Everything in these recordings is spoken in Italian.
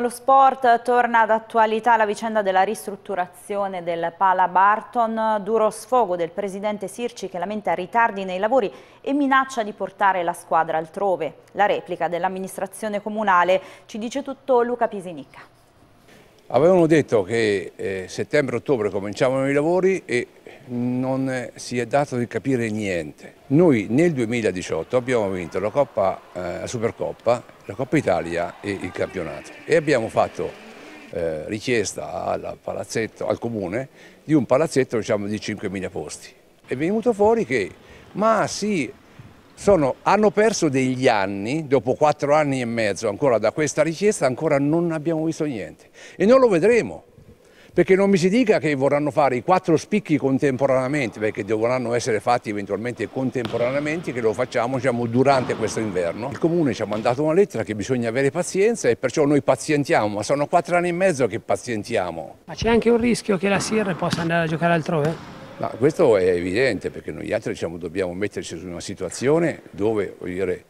Lo sport torna ad attualità la vicenda della ristrutturazione del Pala Barton, duro sfogo del presidente Sirci che lamenta ritardi nei lavori e minaccia di portare la squadra altrove. La replica dell'amministrazione comunale ci dice tutto Luca Pisinicca. Avevano detto che eh, settembre-ottobre cominciavano i lavori e non si è dato di capire niente. Noi nel 2018 abbiamo vinto la, Coppa, eh, la Supercoppa, la Coppa Italia e il campionato e abbiamo fatto eh, richiesta al, al comune di un palazzetto diciamo, di 5.000 posti. È venuto fuori che, ma sì, sono, hanno perso degli anni, dopo quattro anni e mezzo ancora da questa richiesta, ancora non abbiamo visto niente e non lo vedremo perché non mi si dica che vorranno fare i quattro spicchi contemporaneamente, perché dovranno essere fatti eventualmente contemporaneamente, che lo facciamo diciamo, durante questo inverno. Il comune ci ha mandato una lettera che bisogna avere pazienza e perciò noi pazientiamo, ma sono quattro anni e mezzo che pazientiamo. Ma c'è anche un rischio che la SIR possa andare a giocare altrove? Ma questo è evidente perché noi altri diciamo, dobbiamo metterci su una situazione dove voglio dire,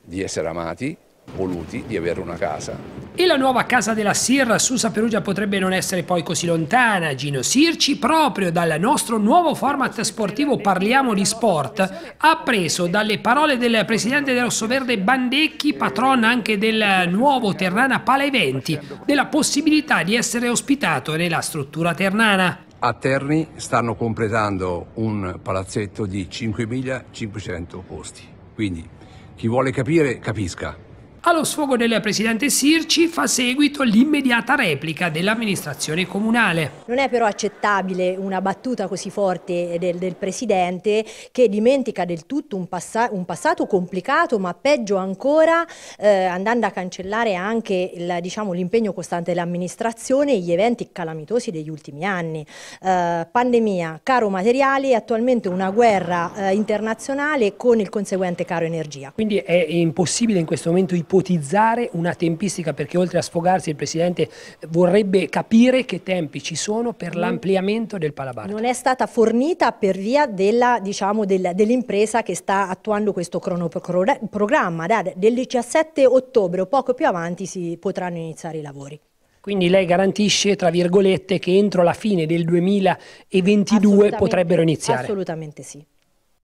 di essere amati, voluti di avere una casa. E la nuova casa della Sir Susa Perugia potrebbe non essere poi così lontana, Gino Sirci, proprio dal nostro nuovo format sportivo Parliamo di Sport, ha preso dalle parole del presidente del Rossoverde Bandecchi, patron anche del nuovo Ternana Pala Eventi, della possibilità di essere ospitato nella struttura ternana. A Terni stanno completando un palazzetto di 5.500 posti, quindi chi vuole capire capisca. Allo sfogo del presidente Sirci fa seguito l'immediata replica dell'amministrazione comunale. Non è però accettabile una battuta così forte del, del presidente che dimentica del tutto un, passa, un passato complicato ma peggio ancora eh, andando a cancellare anche diciamo, l'impegno diciamo, costante dell'amministrazione e gli eventi calamitosi degli ultimi anni. Eh, pandemia, caro materiali e attualmente una guerra eh, internazionale con il conseguente caro energia. Quindi è impossibile in questo momento ipotizzare ipotizzare una tempistica perché oltre a sfogarsi il Presidente vorrebbe capire che tempi ci sono per mm. l'ampliamento del Palabardo. Non è stata fornita per via diciamo, dell'impresa diciamo, dell che sta attuando questo cronoprogramma. Del 17 ottobre o poco più avanti si potranno iniziare i lavori. Quindi lei garantisce, tra virgolette, che entro la fine del 2022 potrebbero iniziare? Assolutamente sì.